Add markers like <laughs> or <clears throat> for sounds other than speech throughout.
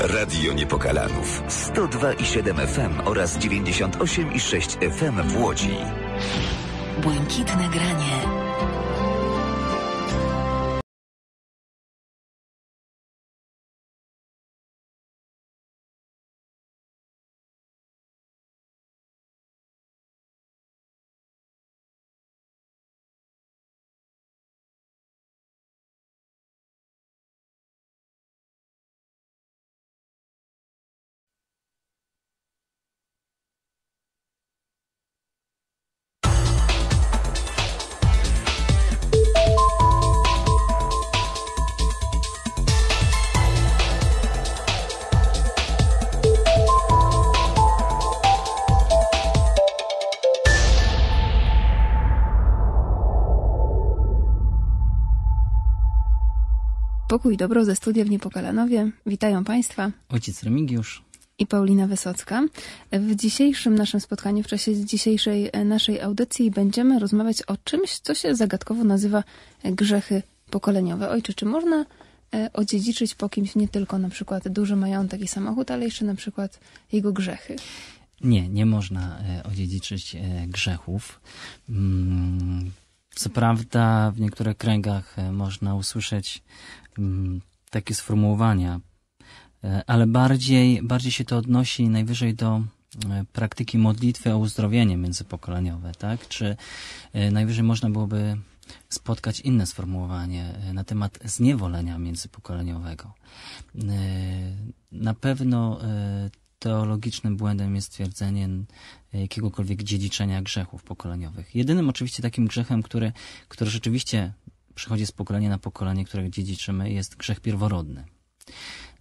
Radio Niepokalanów 102,7 FM oraz 98,6 FM w Łodzi. Błękitne granie. Pokój i dobro ze studia w Niepokalanowie. Witają Państwa. Ojciec Remigiusz. I Paulina Wysocka. W dzisiejszym naszym spotkaniu, w czasie dzisiejszej e, naszej audycji będziemy rozmawiać o czymś, co się zagadkowo nazywa grzechy pokoleniowe. Ojcze, czy można e, odziedziczyć po kimś nie tylko na przykład duży majątek i samochód, ale jeszcze na przykład jego grzechy? Nie, nie można e, odziedziczyć grzechów. Mm, co prawda w niektórych kręgach można usłyszeć Mm, takie sformułowania, e, ale bardziej, bardziej się to odnosi najwyżej do e, praktyki modlitwy o uzdrowienie międzypokoleniowe, tak? Czy e, najwyżej można byłoby spotkać inne sformułowanie na temat zniewolenia międzypokoleniowego. Na pewno teologicznym błędem jest stwierdzenie jakiegokolwiek dziedziczenia grzechów pokoleniowych. Jedynym oczywiście takim grzechem, który, który rzeczywiście przychodzi z pokolenia na pokolenie, które dziedziczymy, jest grzech pierworodny.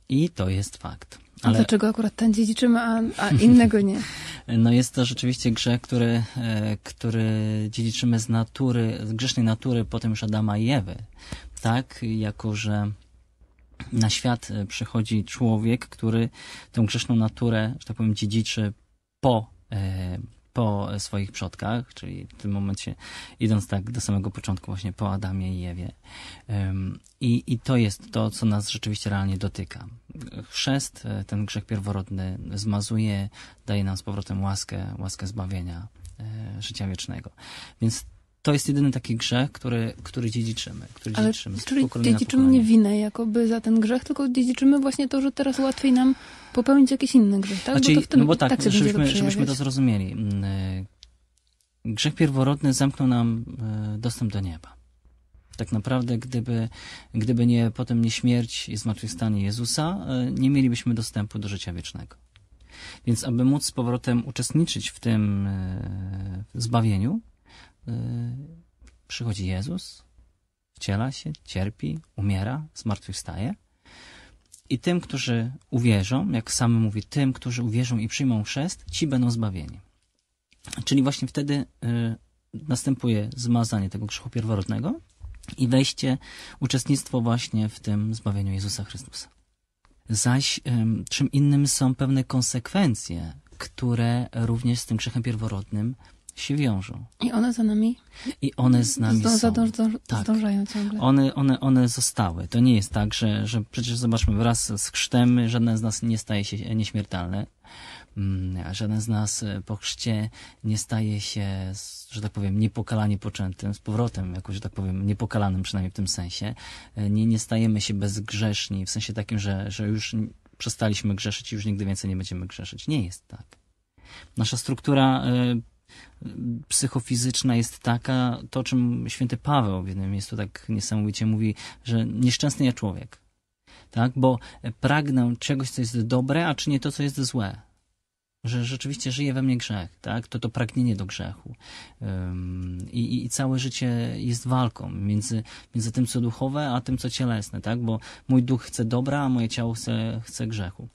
I to jest fakt. Ale... dlaczego akurat ten dziedziczymy, a, a <laughs> innego nie? no jest to rzeczywiście grzech, który, e, który dziedziczymy z natury, z grzesznej natury potem już Adama i Ewy. Tak? Jako, że na świat e, przychodzi człowiek, który tą grzeszną naturę, że tak powiem, dziedziczy po e, po swoich przodkach, czyli w tym momencie idąc tak do samego początku właśnie po Adamie i Ewie. I, I to jest to, co nas rzeczywiście realnie dotyka. Chrzest, e, ten grzech pierworodny zmazuje, daje nam z powrotem łaskę, łaskę zbawienia, e, życia wiecznego. Więc to jest jedyny taki grzech, który, który dziedziczymy. Który Ale, dziedziczymy czyli dziedziczymy nie winę jakoby za ten grzech, tylko dziedziczymy właśnie to, że teraz łatwiej nam popełnić jakiś inny grzech, tak? Znaczy, bo to no bo tak, tak się żebyśmy, to żebyśmy to zrozumieli. Mm, e, grzech pierworodny zamknął nam e, dostęp do nieba. Tak naprawdę, gdyby, gdyby nie potem nie śmierć i zmartwychwstanie Jezusa, e, nie mielibyśmy dostępu do życia wiecznego. Więc aby móc z powrotem uczestniczyć w tym zbawieniu, Y, przychodzi Jezus, wciela się, cierpi, umiera, zmartwychwstaje. I tym, którzy uwierzą, jak sam mówi, tym, którzy uwierzą i przyjmą chrzest, ci będą zbawieni. Czyli właśnie wtedy y, następuje zmazanie tego grzechu pierworodnego i wejście, uczestnictwo właśnie w tym zbawieniu Jezusa Chrystusa. Zaś y, czym innym są pewne konsekwencje, które również z tym grzechem pierworodnym się wiążą. I one za nami? I one z nami są. Zdąż, tak. Zdążają ciągle. One, one, one zostały. To nie jest tak, że, że przecież zobaczmy, wraz z chrztem żaden z nas nie staje się nieśmiertelne. Mm, żaden z nas e, po chrzcie nie staje się, że tak powiem, niepokalanie poczętym, z powrotem, jakoś, że tak powiem, niepokalanym przynajmniej w tym sensie. E, nie, nie stajemy się bezgrzeszni, w sensie takim, że, że już przestaliśmy grzeszyć i już nigdy więcej nie będziemy grzeszyć. Nie jest tak. Nasza struktura e, psychofizyczna jest taka, to czym święty Paweł w jednym miejscu tak niesamowicie mówi, że nieszczęsny ja człowiek. Tak? Bo pragnę czegoś, co jest dobre, a czy nie to, co jest złe. Że rzeczywiście żyje we mnie grzech, tak? To to pragnienie do grzechu. i, I całe życie jest walką między, między tym, co duchowe, a tym, co cielesne, tak? Bo mój duch chce dobra, a moje ciało chce, chce grzechu.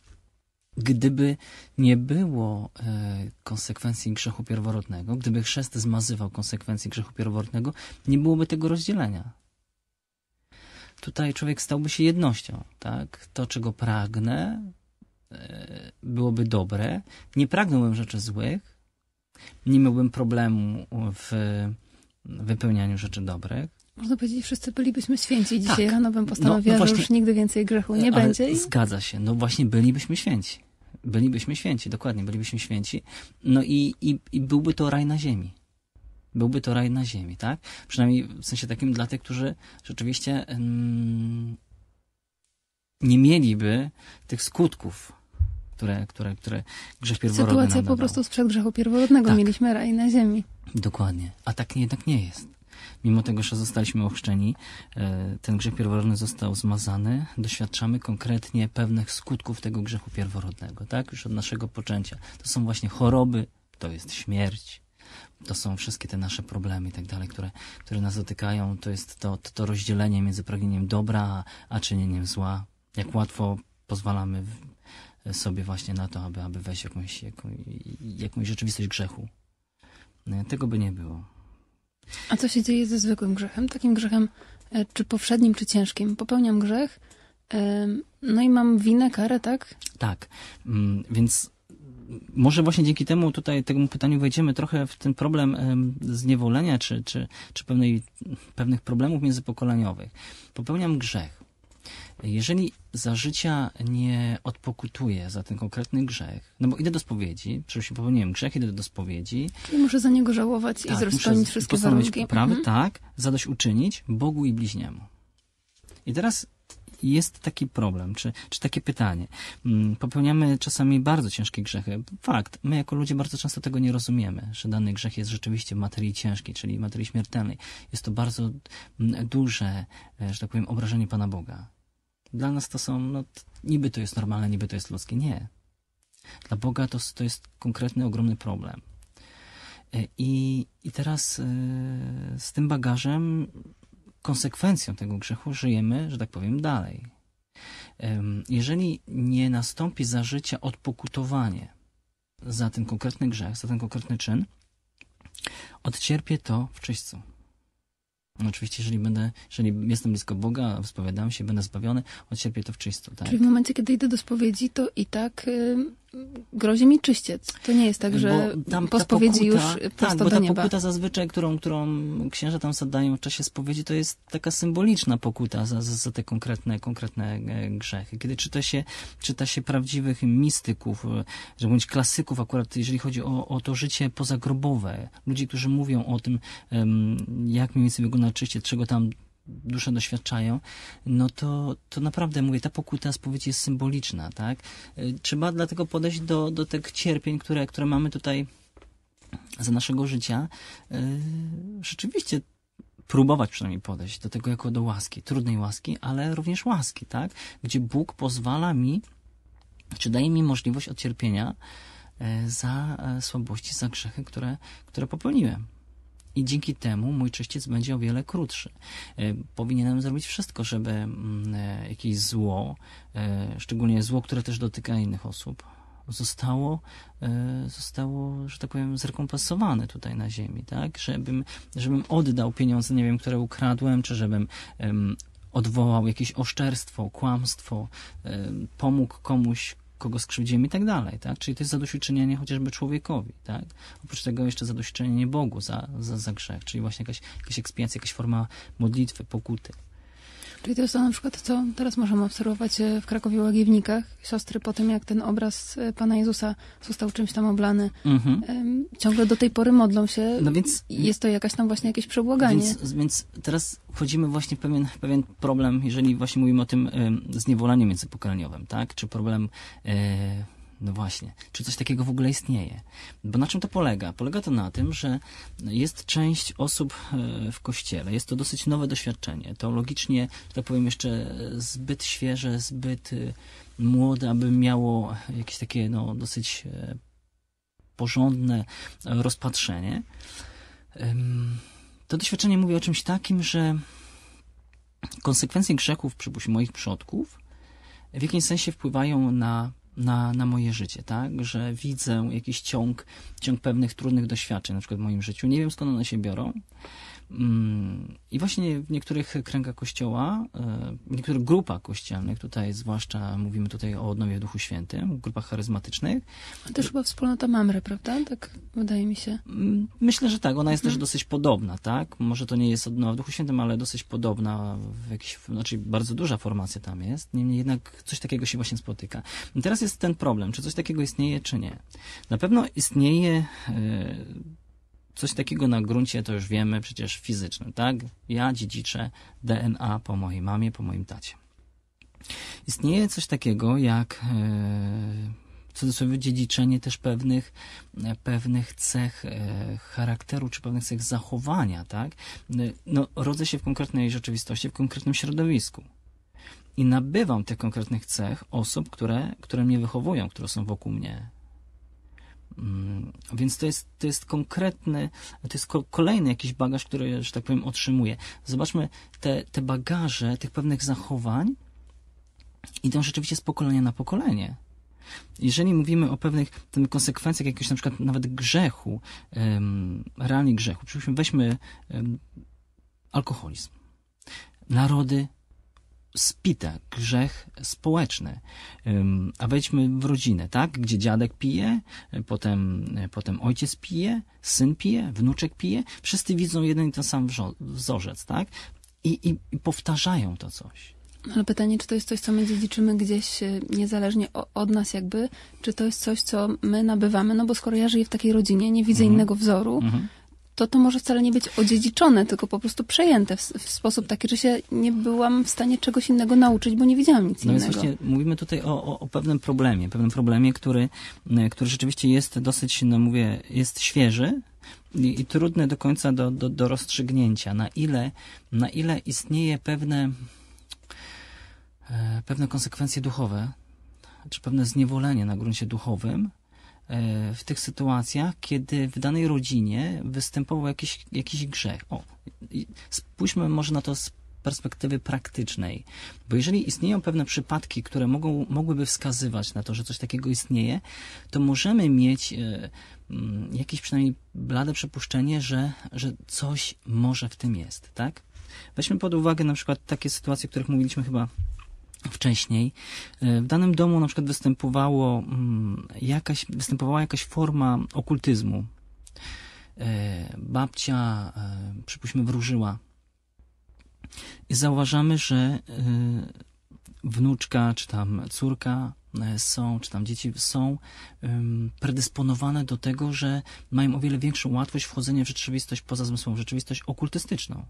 Gdyby nie było e, konsekwencji grzechu pierworodnego, gdyby chrzest zmazywał konsekwencji grzechu pierworodnego, nie byłoby tego rozdzielenia. Tutaj człowiek stałby się jednością, tak? To, czego pragnę, e, byłoby dobre. Nie pragnąłbym rzeczy złych, nie miałbym problemu w wypełnianiu rzeczy dobrych. Można powiedzieć, wszyscy bylibyśmy święci. Dzisiaj tak. rano bym postanowiła, no, no właśnie, że już nigdy więcej grzechu nie będzie. I... Zgadza się. No właśnie bylibyśmy święci. Bylibyśmy święci, dokładnie, bylibyśmy święci. No i, i, i byłby to raj na ziemi byłby to raj na ziemi, tak? Przynajmniej w sensie takim dla tych, którzy rzeczywiście mm, nie mieliby tych skutków, które, które, które grzech pierworodny Sytuacja po prostu sprzed grzechu pierworodnego. Tak. Mieliśmy raj na ziemi. Dokładnie. A tak jednak nie jest mimo tego, że zostaliśmy ochrzczeni, e, ten grzech pierworodny został zmazany, doświadczamy konkretnie pewnych skutków tego grzechu pierworodnego, tak? Już od naszego poczęcia. To są właśnie choroby, to jest śmierć, to są wszystkie te nasze problemy i tak dalej, które, które nas dotykają. To jest to, to, to rozdzielenie między pragnieniem dobra a, a czynieniem zła. Jak łatwo pozwalamy sobie właśnie na to, aby, aby wejść w jakąś, jaką, jakąś rzeczywistość grzechu. E, tego by nie było. A co się dzieje ze zwykłym grzechem? Takim grzechem, e, czy powszednim, czy ciężkim? Popełniam grzech, no i mam winę, karę, tak? Tak. Mm, więc może właśnie dzięki temu tutaj temu pytaniu wejdziemy trochę w ten problem zniewolenia czy, czy, czy pewnej, pewnych problemów międzypokoleniowych. Popełniam grzech. Jeżeli za życia nie odpokutuję za ten konkretny grzech, no bo idę do spowiedzi, przecież popełniłem grzech, idę do spowiedzi. I muszę za niego żałować tak, i zrozpełnić wszystkie warunki. Poprawy, mhm. Tak, zadośćuczynić Bogu i bliźniemu. I teraz jest taki problem, czy, czy takie pytanie. Mm, popełniamy czasami bardzo ciężkie grzechy. Fakt, my jako ludzie bardzo często tego nie rozumiemy, że dany grzech jest rzeczywiście w materii ciężkiej, czyli materii śmiertelnej. Jest to bardzo mm, duże, e, że tak powiem, obrażenie Pana Boga. Dla nas to są, no niby to jest normalne, niby to jest ludzkie. Nie. Dla Boga to, to jest konkretny, ogromny problem. E, I, i teraz e, z tym bagażem, konsekwencją tego grzechu żyjemy, że tak powiem, dalej. Jeżeli nie nastąpi za życia odpokutowanie za ten konkretny grzech, za ten konkretny czyn, odcierpie to w czyśćcu. No, oczywiście, jeżeli będę, jeżeli jestem blisko Boga, spowiadam się, będę zbawiony, odcierpię to w czysto. Tak? Czyli w momencie, kiedy idę do spowiedzi, to i tak grozi mi czyściec. To nie jest tak, że tam po spowiedzi pokuta, już tak, prosto tak, bo ta pokuta zazwyczaj, którą, którą księża tam zadają w czasie spowiedzi, to jest taka symboliczna pokuta za, za, za te konkretne, konkretne e, grzechy. Kiedy czyta się, czyta się prawdziwych mistyków, e, że bądź klasyków akurat, jeżeli chodzi o, o to życie pozagrobowe, ludzi, którzy mówią o tym, jak mniej więcej wygląda czyściec, czego tam dusze doświadczają, no to, to naprawdę mówię, ta pokuta spowiedź jest symboliczna, tak? Y, trzeba dlatego podejść do, do tych cierpień, które, które mamy tutaj za naszego życia. Y, rzeczywiście próbować przynajmniej podejść do tego jako do łaski, trudnej łaski, ale również łaski, tak? Gdzie Bóg pozwala mi, czy daje mi możliwość odcierpienia y, za e, słabości, za grzechy, które, które popełniłem. I dzięki temu mój czyściec będzie o wiele krótszy. E, powinienem zrobić wszystko, żeby mm, e, jakieś zło, e, szczególnie zło, które też dotyka innych osób, zostało, zostało, że tak powiem, zrekompensowane tutaj na ziemi, tak? Żebym, żebym oddał pieniądze, nie wiem, które ukradłem, czy żebym odwołał jakieś oszczerstwo, kłamstwo, pomógł komuś, kogo skrzywdzimy i tak dalej, tak? Czyli to jest zadośćuczynienie chociażby człowiekowi, tak? Oprócz tego jeszcze zadośćuczynienie Bogu za, za, za grzech, czyli właśnie jakaś, jakaś ekspiacja, jakaś forma modlitwy, pokuty. Czyli to jest to na przykład, co teraz możemy obserwować e, w Krakowie Łagiewnikach. Siostry po tym, jak ten obraz e, Pana Jezusa został czymś tam oblany, mhm. ciągle do tej pory modlą się. No więc, jest to jakaś tam właśnie jakieś przebłaganie. Więc, więc teraz wchodzimy właśnie w pewien, pewien problem, jeżeli właśnie mówimy o tym y, zniewolaniem międzypokoleniowym, tak? Czy problem... Y, no właśnie. Czy coś takiego w ogóle istnieje? Bo na czym to polega? Polega to na tym, że jest część osób e, w kościele. Jest to dosyć nowe doświadczenie. to że tak powiem, jeszcze zbyt świeże, zbyt e, młode, aby miało jakieś takie no, dosyć e, porządne rozpatrzenie. To doświadczenie mówi o czymś takim, że konsekwencje grzechów, przypuśćmy, moich przodków w jakimś sensie wpływają na na, na moje życie, tak? Że widzę jakiś ciąg, ciąg pewnych trudnych doświadczeń, na przykład w moim życiu. Nie wiem skąd one się biorą, Mm, I właśnie w niektórych kręgach kościoła, e, w niektórych grupach kościelnych, tutaj zwłaszcza mówimy tutaj o odnowie w Duchu Świętym, grupach charyzmatycznych. A też chyba wspólnota Mamry, prawda? Tak wydaje mi się. Mm, myślę, że tak. Ona jest mhm. też dosyć podobna, tak? Może to nie jest odnowa w Duchu Świętym, ale dosyć podobna. W jakiś, znaczy bardzo duża formacja tam jest. Niemniej jednak coś takiego się właśnie spotyka. I teraz jest ten problem, czy coś takiego istnieje, czy nie. Na pewno istnieje... Yy, Coś takiego na gruncie to już wiemy przecież fizycznym, tak? Ja dziedziczę DNA po mojej mamie, po moim tacie. Istnieje coś takiego jak e, w cudzysłowie dziedziczenie też pewnych, e, pewnych cech e, charakteru czy pewnych cech zachowania, tak? No, rodzę się w konkretnej rzeczywistości, w konkretnym środowisku i nabywam tych konkretnych cech osób, które, które mnie wychowują, które są wokół mnie. Mm, więc to jest, to jest konkretny, to jest kolejny jakiś bagaż, który, że tak powiem, otrzymuje. Zobaczmy te, te bagaże tych pewnych zachowań idą rzeczywiście z pokolenia na pokolenie. Jeżeli mówimy o pewnych tym konsekwencjach jakiegoś na przykład nawet grzechu, um, realnie grzechu, weźmy um, alkoholizm. Narody spita, grzech społeczny. A wejdźmy w rodzinę, tak? Gdzie dziadek pije, potem, potem ojciec pije, syn pije, wnuczek pije. Wszyscy widzą jeden i ten sam wzorzec, tak? I, i, i powtarzają to coś. No ale pytanie, czy to jest coś, co my dziedziczymy gdzieś e, niezależnie od nas jakby, czy to jest coś, co my nabywamy, no bo skoro ja żyję w takiej rodzinie, nie widzę mhm. innego wzoru, mhm to to może wcale nie być odziedziczone, tylko po prostu przejęte w, w sposób taki, że się nie byłam w stanie czegoś innego nauczyć, bo nie widziałam nic no innego. No właśnie mówimy tutaj o, o, o, pewnym problemie, pewnym problemie, który, e, który rzeczywiście jest dosyć, no mówię, jest świeży, i, i trudne do końca do, do, do rozstrzygnięcia, na ile, na ile istnieje pewne, e, pewne konsekwencje duchowe, czy pewne zniewolenie na gruncie duchowym, E, w tych sytuacjach, kiedy w danej rodzinie występował jakiś, jakiś grzech. O, spójrzmy może na to z perspektywy praktycznej, bo jeżeli istnieją pewne przypadki, które mogą, mogłyby wskazywać na to, że coś takiego istnieje, to możemy mieć e, mm, jakieś przynajmniej blade przypuszczenie, że, że coś może w tym jest, tak? Weźmy pod uwagę na przykład takie sytuacje, o których mówiliśmy chyba wcześniej. E, w danym domu na przykład występowało mm, jakaś, występowała jakaś forma okultyzmu. E, babcia, e, przypuśćmy, wróżyła. I zauważamy, że wnuczka, czy tam córka są, czy tam dzieci są predysponowane do tego, że mają o wiele większą łatwość wchodzenia w rzeczywistość poza w rzeczywistość okultystyczną.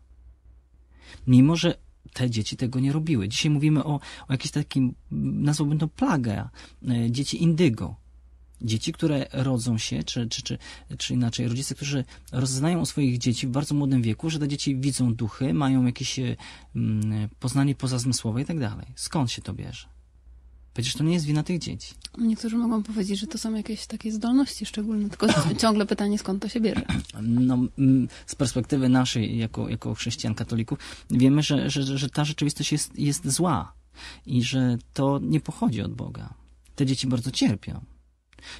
Mimo, że te dzieci tego nie robiły. Dzisiaj mówimy o, o jakiejś takim, nazwałbym to plagę, e, dzieci indygo. Dzieci, które rodzą się, czy, czy, czy, czy inaczej, rodzice, którzy rozznają o swoich dzieci w bardzo młodym wieku, że te dzieci widzą duchy, mają jakieś e, mm, poznanie pozazmysłowe i tak dalej. Skąd się to bierze? Przecież to nie jest wina tych dzieci. Niektórzy mogą powiedzieć, że to są jakieś takie zdolności szczególne, tylko <clears throat> ciągle pytanie, skąd to się bierze. No, mm, z perspektywy naszej, jako, jako chrześcijan, katolików, wiemy, że, że, że ta rzeczywistość jest, jest zła i że to nie pochodzi od Boga. Te dzieci bardzo cierpią.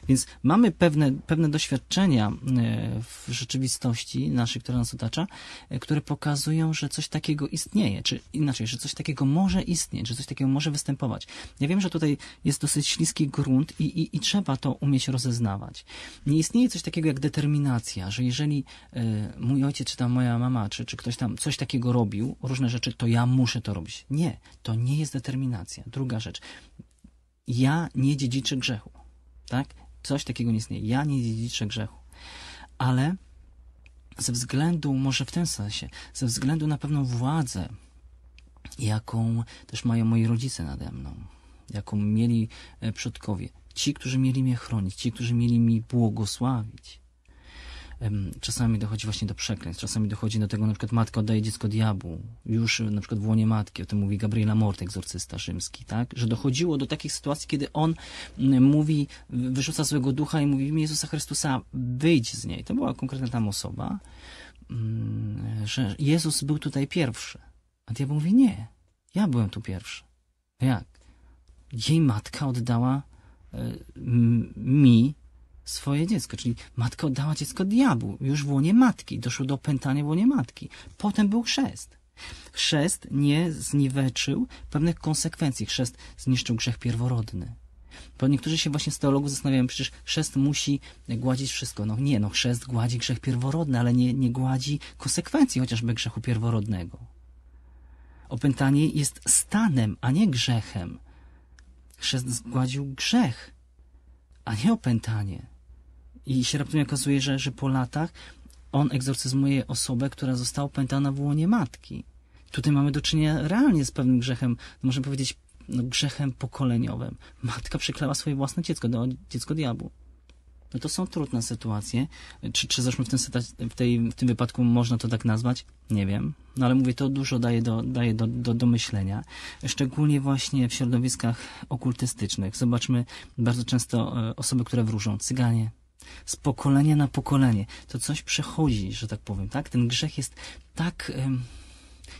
Więc mamy pewne, pewne doświadczenia e, w rzeczywistości naszej, która nas otacza, e, które pokazują, że coś takiego istnieje, czy inaczej, że coś takiego może istnieć, że coś takiego może występować. Ja wiem, że tutaj jest dosyć śliski grunt i, i, i trzeba to umieć rozeznawać. Nie istnieje coś takiego jak determinacja, że jeżeli e, mój ojciec, czy tam moja mama, czy, czy ktoś tam coś takiego robił, różne rzeczy, to ja muszę to robić. Nie, to nie jest determinacja. Druga rzecz. Ja nie dziedziczę grzechu tak? Coś takiego nie istnieje. Ja nie dziedziczę grzechu. Ale ze względu, może w tym sensie, ze względu na pewną władzę, jaką też mają moi rodzice nade mną, jaką mieli e, przodkowie, ci, którzy mieli mnie chronić, ci, którzy mieli mi błogosławić, czasami dochodzi właśnie do przekleństw, czasami dochodzi do tego, na przykład matka oddaje dziecko diabłu, już e, na przykład w łonie matki, o tym mówi Gabriela Mort, egzorcysta rzymski, tak? Że dochodziło do takich sytuacji, kiedy on mówi, wyrzuca swojego ducha i mówi w Jezusa Chrystusa, wyjdź z niej. To była konkretna tam osoba, mm, że Jezus był tutaj pierwszy. A diabeł mówi, nie, ja byłem tu pierwszy. Jak? Jej matka oddała e, mi swoje dziecko, czyli matka oddała dziecko diabłu, już w łonie matki, doszło do opętania w łonie matki. Potem był chrzest. Chrzest nie zniweczył pewnych konsekwencji. Chrzest zniszczył grzech pierworodny. Bo niektórzy się właśnie z teologów zastanawiają, przecież chrzest musi gładzić wszystko. No nie, no chrzest gładzi grzech pierworodny, ale nie, nie gładzi konsekwencji chociażby grzechu pierworodnego. Opętanie jest stanem, a nie grzechem. Chrzest zgładził grzech, a nie opętanie. I się raptem okazuje, że, że po latach on egzorcyzmuje osobę, która została opętana w łonie matki. Tutaj mamy do czynienia realnie z pewnym grzechem, no możemy powiedzieć, no, grzechem pokoleniowym. Matka przeklała swoje własne dziecko, do dziecko diabłu. No to są trudne sytuacje. Czy, czy zresztą w tym, w, tej, w tym wypadku można to tak nazwać? Nie wiem. No ale mówię, to dużo daje do, daje do, do, do myślenia. Szczególnie właśnie w środowiskach okultystycznych. Zobaczmy bardzo często e, osoby, które wróżą. Cyganie, z pokolenia na pokolenie. To coś przechodzi, że tak powiem, tak? Ten grzech jest tak,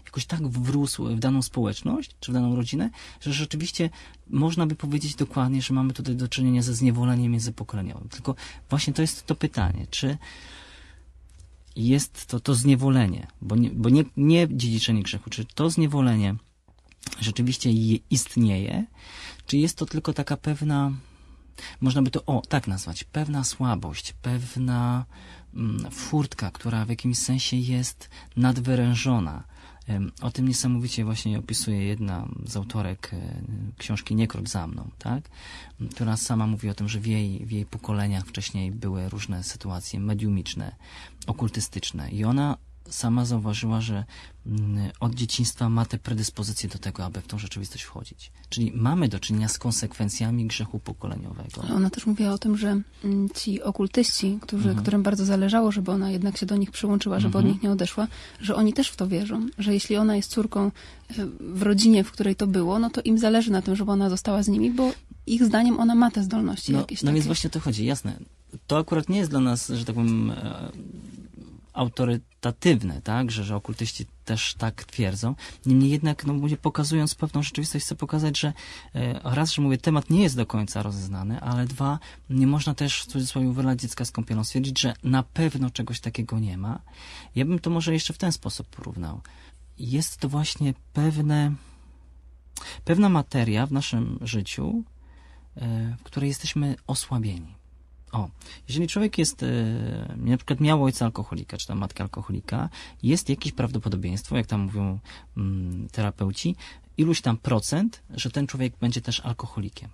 jakoś tak wrósł w daną społeczność, czy w daną rodzinę, że rzeczywiście można by powiedzieć dokładnie, że mamy tutaj do czynienia ze zniewoleniem międzypokoleniowym. Tylko właśnie to jest to pytanie, czy jest to to zniewolenie, bo nie, bo nie, nie dziedziczenie grzechu, czy to zniewolenie rzeczywiście istnieje, czy jest to tylko taka pewna można by to, o, tak nazwać, pewna słabość, pewna mm, furtka, która w jakimś sensie jest nadwyrężona. O tym niesamowicie właśnie opisuje jedna z autorek e, książki Nie krok za mną, tak? która sama mówi o tym, że w jej, w jej pokoleniach wcześniej były różne sytuacje mediumiczne, okultystyczne i ona sama zauważyła, że mm, od dzieciństwa ma te predyspozycje do tego, aby w tą rzeczywistość wchodzić. Czyli mamy do czynienia z konsekwencjami grzechu pokoleniowego. Ona też mówiła o tym, że mm, ci okultyści, którzy, mhm. którym bardzo zależało, żeby ona jednak się do nich przyłączyła, żeby mhm. od nich nie odeszła, że oni też w to wierzą, że jeśli ona jest córką e, w rodzinie, w której to było, no to im zależy na tym, żeby ona została z nimi, bo ich zdaniem ona ma te zdolności no, jakieś. No takie. więc właśnie o to chodzi, jasne. To akurat nie jest dla nas, że tak powiem, e, autorytatywne, tak? Że, że okultyści też tak twierdzą. Niemniej jednak, no mówię, pokazując pewną rzeczywistość, chcę pokazać, że e, raz, że mówię, temat nie jest do końca rozeznany, ale dwa, nie można też w cudzysłowie wylać dziecka z kąpielą, stwierdzić, że na pewno czegoś takiego nie ma. Ja bym to może jeszcze w ten sposób porównał. Jest to właśnie pewne, pewna materia w naszym życiu, e, w której jesteśmy osłabieni. O, jeżeli człowiek jest, e, na przykład miał ojca alkoholika, czy tam matkę alkoholika, jest jakieś prawdopodobieństwo, jak tam mówią mm, terapeuci, iluś tam procent, że ten człowiek będzie też alkoholikiem.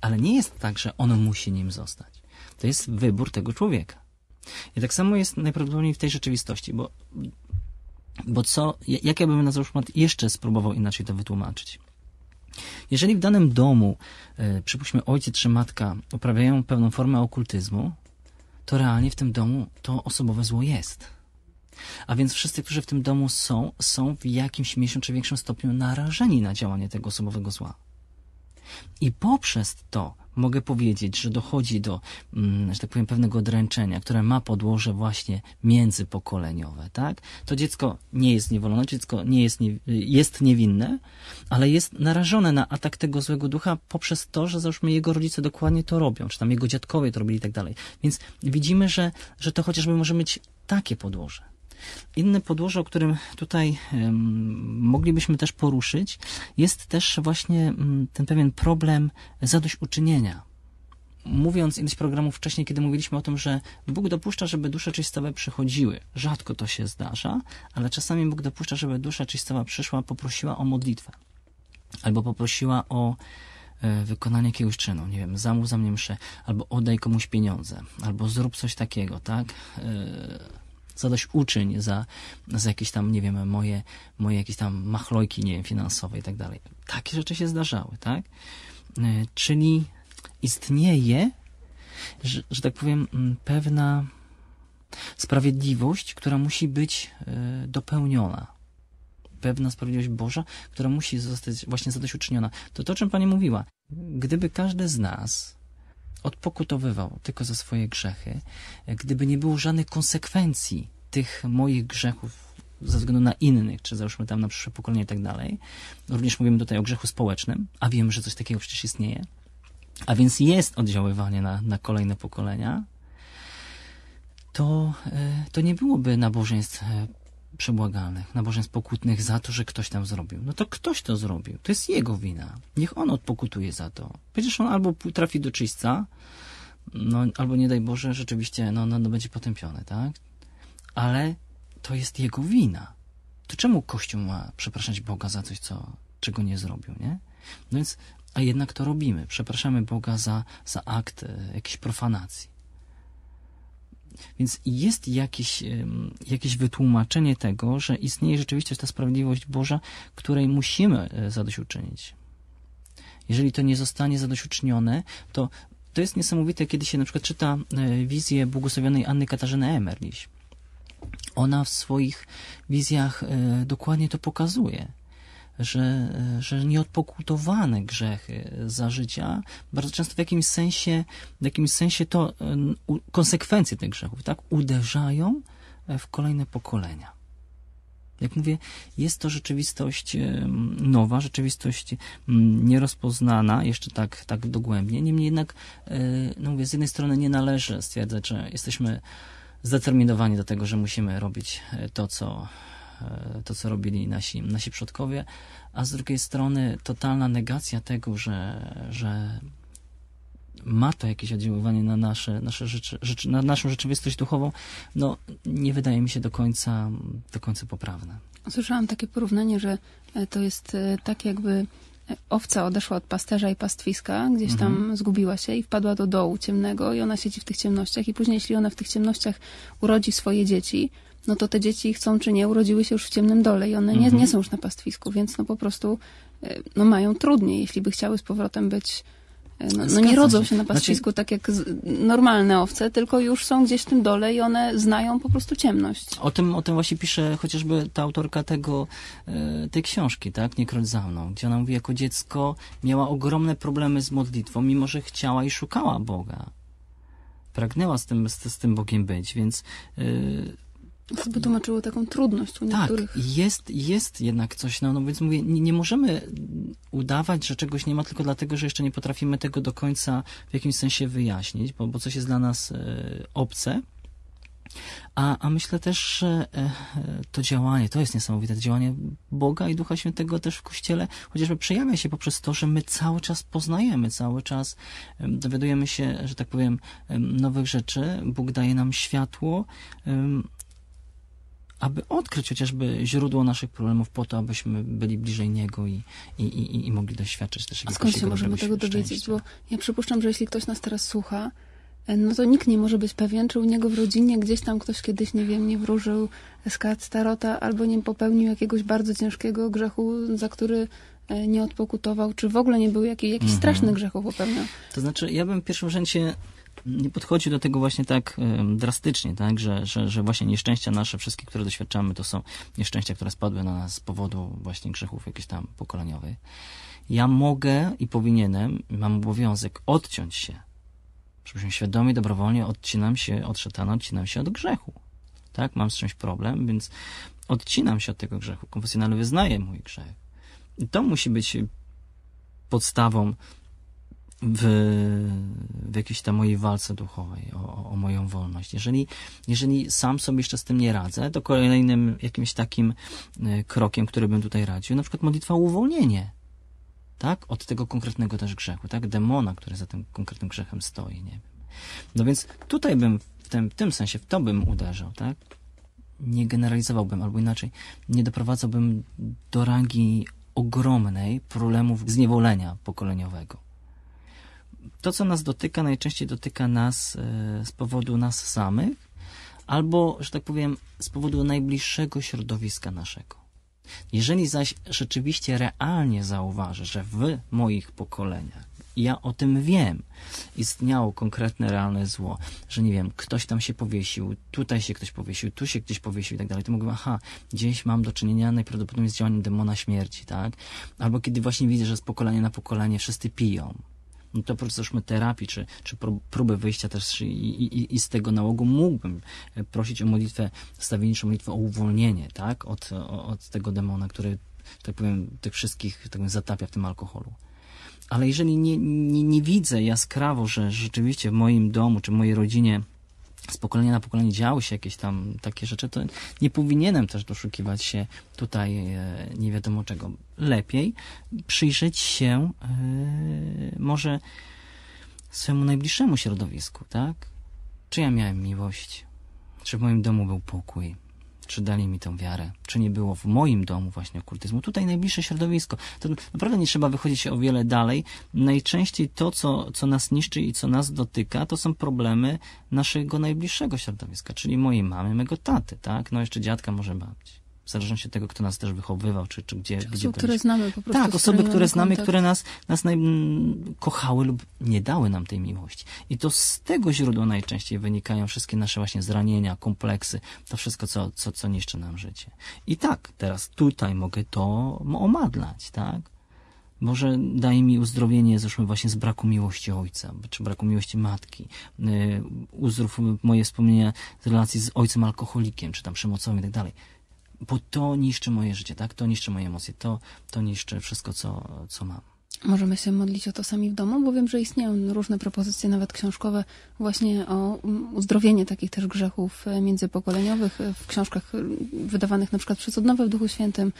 Ale nie jest tak, że on musi nim zostać. To jest wybór tego człowieka. I tak samo jest najprawdopodobniej w tej rzeczywistości, bo, bo co, jak ja bym na przykład jeszcze spróbował inaczej to wytłumaczyć? Jeżeli w danym domu, e, przypuśćmy, ojciec czy matka uprawiają pewną formę okultyzmu, to realnie w tym domu to osobowe zło jest. A więc wszyscy, którzy w tym domu są, są w jakimś mniejszym czy większym stopniu narażeni na działanie tego osobowego zła. I poprzez to mogę powiedzieć, że dochodzi do, mm, że tak powiem, pewnego dręczenia, które ma podłoże właśnie międzypokoleniowe, tak? To dziecko nie jest niewolone, dziecko nie jest, nie, jest niewinne, ale jest narażone na atak tego złego ducha poprzez to, że załóżmy jego rodzice dokładnie to robią, czy tam jego dziadkowie to robili i tak dalej. Więc widzimy, że, że to chociażby może mieć takie podłoże. Inne podłoże, o którym tutaj moglibyśmy też poruszyć, jest też właśnie mm, ten pewien problem zadośćuczynienia. Mówiąc ileś programów wcześniej, kiedy mówiliśmy o tym, że Bóg dopuszcza, żeby dusze czystowe przychodziły. Rzadko to się zdarza, ale czasami Bóg dopuszcza, żeby dusza czystowa przyszła, poprosiła o modlitwę albo poprosiła o e, wykonanie jakiegoś czynu, nie wiem, zamów za mnie mszę, albo oddaj komuś pieniądze, albo zrób coś takiego, tak? E, zadośćuczyń za, za jakieś tam, nie wiem, moje, moje jakieś tam machlojki, nie wiem, finansowe i tak dalej. Takie rzeczy się zdarzały, tak? E, czyli istnieje, że, że tak powiem, mm, pewna sprawiedliwość, która musi być e, dopełniona pewna sprawiedliwość Boża, która musi zostać właśnie zadośćuczyniona. To to, o czym Pani mówiła. Gdyby każdy z nas odpokutowywał tylko za swoje grzechy, gdyby nie było żadnych konsekwencji tych moich grzechów ze względu na innych, czy załóżmy tam na przyszłe pokolenie i tak dalej. Również mówimy tutaj o grzechu społecznym, a wiemy, że coś takiego przecież istnieje. A więc jest oddziaływanie na, na kolejne pokolenia, to, e, to nie byłoby nabożeństw e, przebłagalnych, nabożeństw pokutnych za to, że ktoś tam zrobił. No to ktoś to zrobił. To jest jego wina. Niech on odpokutuje za to. Przecież on albo trafi do czyśca, no, albo nie daj Boże, rzeczywiście no, no, no będzie potępiony, tak? Ale to jest jego wina. To czemu Kościół ma przepraszać Boga za coś, co, czego nie zrobił, nie? No więc, a jednak to robimy. Przepraszamy Boga za, za akt e, jakiejś profanacji. Więc jest jakieś, jakieś wytłumaczenie tego, że istnieje rzeczywiście ta sprawiedliwość Boża, której musimy e, zadośćuczynić. Jeżeli to nie zostanie zadośćuczynione, to to jest niesamowite, kiedy się na przykład czyta e, wizję błogosławionej Anny Katarzyny Emerliś. Ona w swoich wizjach e, dokładnie to pokazuje że, że nieodpokutowane grzechy za życia, bardzo często w jakimś sensie, w jakimś sensie to y, konsekwencje tych grzechów, tak, uderzają e, w kolejne pokolenia. Jak mówię, jest to rzeczywistość y, nowa, rzeczywistość mm, nierozpoznana jeszcze tak, tak dogłębnie. Niemniej jednak, y, no mówię, z jednej strony nie należy stwierdzać, że jesteśmy zdeterminowani do tego, że musimy robić e, to, co E, to, co robili nasi, nasi przodkowie, a z drugiej strony totalna negacja tego, że, że ma to jakieś oddziaływanie na, nasze, nasze rzeczy, rzeczy, na naszą rzeczywistość duchową, no nie wydaje mi się do końca, do końca poprawne. Słyszałam takie porównanie, że e, to jest e, tak jakby owca odeszła od pasterza i pastwiska, gdzieś tam mhm. zgubiła się i wpadła do dołu ciemnego i ona siedzi w tych ciemnościach i później jeśli ona w tych ciemnościach urodzi swoje dzieci, no to te dzieci chcą czy nie, urodziły się już w ciemnym dole i one nie, mhm. nie są już na pastwisku, więc no po prostu e, no mają trudniej, jeśli by chciały z powrotem być e, no, no, nie rodzą się, na znaczy- pastwisku znaczy... tak jak normalne owce, tylko już są gdzieś w tym dole i one znają po prostu ciemność. O tym, o tym właśnie pisze chociażby ta autorka tego, e, tej książki, tak? Nie kroć za mną, gdzie ona mówi, jako dziecko miała ogromne problemy z modlitwą, mimo że chciała i szukała Boga. Pragnęła z tym, z, z tym Bogiem być, więc yy, to by tłumaczyło taką trudność u tak, niektórych. Tak, jest, jest jednak coś, no, no więc mówię, nie, nie, możemy udawać, że czegoś nie ma tylko dlatego, że jeszcze nie potrafimy tego do końca w jakimś sensie wyjaśnić, bo, bo coś jest dla nas e, obce. A, a myślę też, że e, to działanie, to jest niesamowite, to działanie Boga i Ducha Świętego też w Kościele, chociażby przejawia się poprzez to, że my cały czas poznajemy, cały czas dowiadujemy się, że tak powiem, nowych rzeczy. Bóg daje nam światło aby odkryć chociażby źródło naszych problemów po to, abyśmy byli bliżej Niego i, i, i, i mogli doświadczyć też jakiegoś A skąd się możemy tego dowiedzieć? Bo ja przypuszczam, że jeśli ktoś nas teraz słucha, e, no to nikt nie może być pewien, czy u niego w rodzinie gdzieś tam ktoś kiedyś, nie wiem, nie wróżył z kart starota albo nie popełnił jakiegoś bardzo ciężkiego grzechu, za który e, nie odpokutował, czy w ogóle nie był jakiś, jakiś mhm. straszny grzech popełniał. To znaczy, ja bym w pierwszym rzędzie nie podchodzi do tego właśnie tak drastycznie, tak, że, że, że właśnie nieszczęścia nasze, wszystkie, które doświadczamy, to są nieszczęścia, które spadły na nas z powodu właśnie grzechów jakichś tam pokoleniowych. Ja mogę i powinienem, mam obowiązek odciąć się. Przepraszam, świadomie, dobrowolnie odcinam się od szatana, odcinam się od grzechu. Tak, mam z czymś problem, więc odcinam się od tego grzechu. Konfesjonalnie wyznaje mój grzech. I to musi być podstawą w, w jakiejś tam mojej walce duchowej o, o, moją wolność. Jeżeli, jeżeli sam sobie jeszcze z tym nie radzę, to kolejnym jakimś takim e, krokiem, który bym tutaj radził, na przykład modlitwa o uwolnienie. Tak? Od tego konkretnego też grzechu, tak? Demona, który za tym konkretnym grzechem stoi, nie wiem. No więc tutaj bym w tym, w tym sensie, w to bym uderzał, tak? Nie generalizowałbym, albo inaczej, nie doprowadzałbym do rangi ogromnej problemów zniewolenia pokoleniowego to, co nas dotyka, najczęściej dotyka nas e, z powodu nas samych, albo, że tak powiem, z powodu najbliższego środowiska naszego. Jeżeli zaś rzeczywiście realnie zauważę, że w moich pokoleniach ja o tym wiem. Istniało konkretne, realne zło, że nie wiem, ktoś tam się powiesił, tutaj się ktoś powiesił, tu się gdzieś powiesił i tak dalej. To mówię, aha, gdzieś mam do czynienia najprawdopodobniej z działaniem demona śmierci, tak? Albo kiedy właśnie widzę, że z pokolenia na pokolenie wszyscy piją, no to proces terapii, czy, czy próby wyjścia też i, i, i z tego nałogu mógłbym e, prosić o modlitwę stawienniczą, modlitwę o uwolnienie, tak, od, od tego demona, który, tak powiem, tych wszystkich, tak powiem, zatapia w tym alkoholu. Ale jeżeli nie, nie, nie widzę jaskrawo, że rzeczywiście w moim domu, czy w mojej rodzinie z pokolenia na pokolenie działy się jakieś tam takie rzeczy, to nie powinienem też doszukiwać się tutaj e, nie wiadomo czego. Lepiej przyjrzeć się e, może swojemu najbliższemu środowisku, tak? Czy ja miałem miłość? Czy w moim domu był pokój? Czy dali mi tą wiarę? Czy nie było w moim domu właśnie okultyzmu? Tutaj najbliższe środowisko. To naprawdę nie trzeba wychodzić o wiele dalej. Najczęściej to, co, co nas niszczy i co nas dotyka, to są problemy naszego najbliższego środowiska, czyli mojej mamy, mego taty, tak? No jeszcze dziadka, może babci w zależności od tego, kto nas też wychowywał, czy, czy gdzie. gdzie osoby, które znamy po prostu. Tak, osoby, które znamy, które nas, nas naj... kochały lub nie dały nam tej miłości. I to z tego źródła najczęściej wynikają wszystkie nasze właśnie zranienia, kompleksy, to wszystko, co, co, co niszczy nam życie. I tak, teraz tutaj mogę to omadlać, tak? Boże, daj mi uzdrowienie, zresztą właśnie z braku miłości ojca, czy braku miłości matki. Y, Uzdrów moje wspomnienia z relacji z ojcem alkoholikiem, czy tam przemocowym i tak dalej bo to niszczy moje życie, tak? To niszczy moje emocje, to, to niszczy wszystko, co, co mam możemy się modlić o to sami w domu, bo wiem, że istnieją różne propozycje, nawet książkowe, właśnie o mm, uzdrowienie takich też grzechów e, międzypokoleniowych e, w książkach wydawanych na przykład przez odnowę w Duchu Świętym.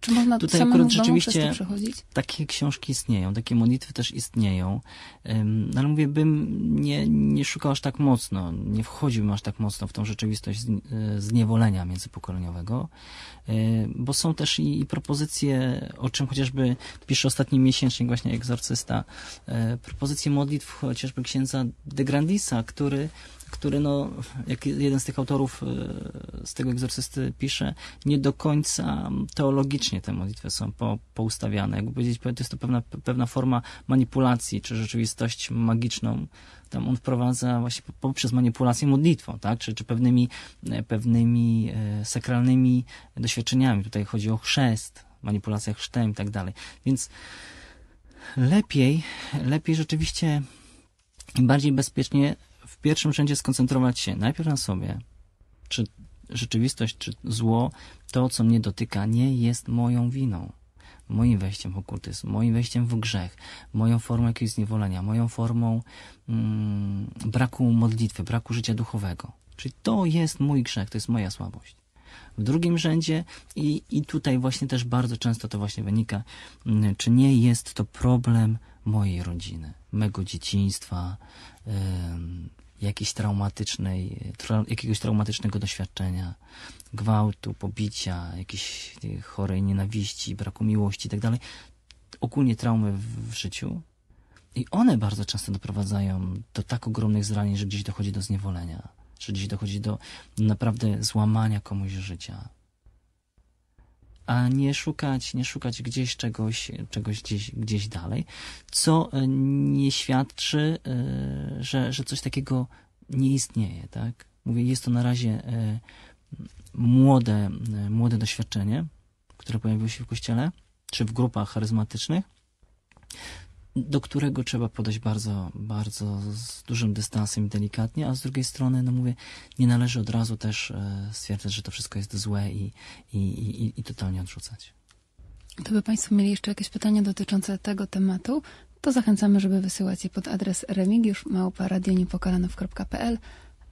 Czy można Tutaj samemu akurat w domu rzeczywiście przechodzić? Takie książki istnieją, takie modlitwy też istnieją, no ale mówię, bym nie, nie szukał aż tak mocno, nie wchodziłbym aż tak mocno w tą rzeczywistość e, zniewolenia międzypokoleniowego, bo są też i, i propozycje, o czym chociażby pisze ostatni miesięcznik właśnie Egzorcysta, e, propozycje modlitw chociażby księdza de Grandisa, który który, no, jak jeden z tych autorów e, z tego egzorcysty pisze, nie do końca teologicznie te modlitwy są po, poustawiane. Jakby powiedzieć, to jest to pewna, pewna forma manipulacji, czy rzeczywistość magiczną. Tam on wprowadza właśnie poprzez manipulację modlitwą, tak? czy, czy pewnymi, e, pewnymi sakralnymi doświadczeniami. Tutaj chodzi o chrzest, manipulacjach sztem i tak dalej. Więc lepiej, lepiej rzeczywiście bardziej bezpiecznie w pierwszym rzędzie skoncentrować się najpierw na sobie, czy rzeczywistość, czy zło, to, co mnie dotyka, nie jest moją winą. Moim wejściem w okultyzm, moim wejściem w grzech, moją formą jakiegoś zniewolenia, moją formą mm, braku modlitwy, braku życia duchowego. Czyli to jest mój grzech, to jest moja słabość w drugim rzędzie i, i tutaj właśnie też bardzo często to właśnie wynika, mm, czy nie jest to problem mojej rodziny, mego dzieciństwa, jakiejś traumatycznej, jakiegoś traumatycznego doświadczenia, gwałtu, pobicia, jakiejś chorej nienawiści, braku miłości itd. Tak ogólnie traumy w, w życiu. I one bardzo często doprowadzają do tak ogromnych zranień, że gdzieś dochodzi do zniewolenia że dziś dochodzi do naprawdę złamania komuś życia. A nie szukać, nie szukać gdzieś czegoś, czegoś gdzieś, gdzieś dalej, co e, nie świadczy, e, że, że coś takiego nie istnieje, tak? Mówię, jest to na razie e, młode, młode doświadczenie, które pojawiło się w kościele, czy w grupach charyzmatycznych do którego trzeba podejść bardzo, bardzo z dużym dystansem i delikatnie, a z drugiej strony, no mówię, nie należy od razu też e, stwierdzać, że to wszystko jest złe i, i, i, i totalnie odrzucać. by Państwo mieli jeszcze jakieś pytania dotyczące tego tematu, to zachęcamy, żeby wysyłać je pod adres remigiuszmałpa.radioniepokalanów.pl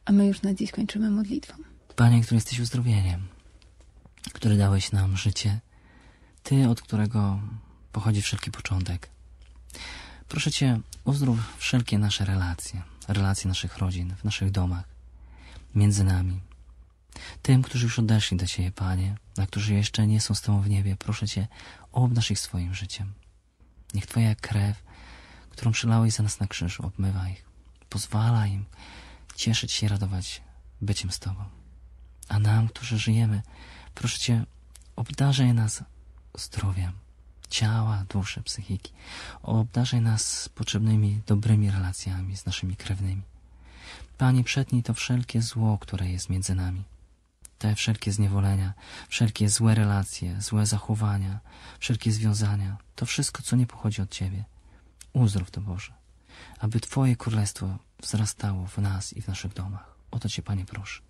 a my już na dziś kończymy modlitwą. Panie, który jesteś uzdrowieniem, który dałeś nam życie, Ty, od którego pochodzi wszelki początek, Proszę Cię, uzdrów wszelkie nasze relacje, relacje naszych rodzin, w naszych domach, między nami. Tym, którzy już odeszli do Ciebie, Panie, a którzy jeszcze nie są z Tobą w niebie, proszę Cię, obnaż ich swoim życiem. Niech Twoja krew, którą przelałeś za nas na krzyżu, obmywa ich. Pozwala im cieszyć się i radować byciem z Tobą. A nam, którzy żyjemy, proszę Cię, obdarzaj nas zdrowiem ciała, duszy, psychiki. Obdarzaj nas potrzebnymi dobrymi relacjami z naszymi krewnymi. Panie, przetnij to wszelkie zło, które jest między nami. Te wszelkie zniewolenia, wszelkie złe relacje, złe zachowania, wszelkie związania, to wszystko, co nie pochodzi od Ciebie. Uzdrów to Boże, aby Twoje królestwo wzrastało w nas i w naszych domach. O to Cię, Panie, proszę,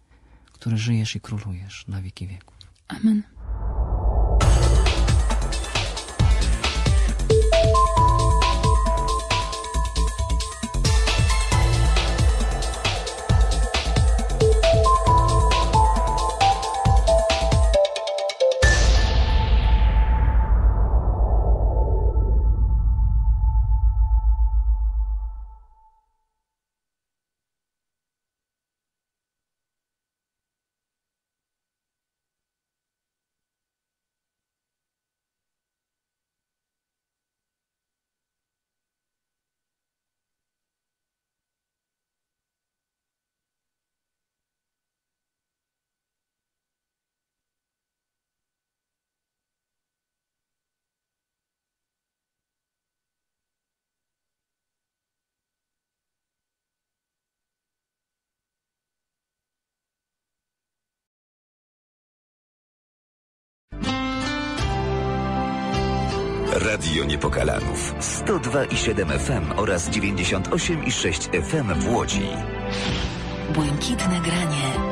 który żyjesz i królujesz na wieki wieków. Amen. Radio Niepokalanów 102,7 FM oraz 98,6 FM w Łodzi. Błękitne granie.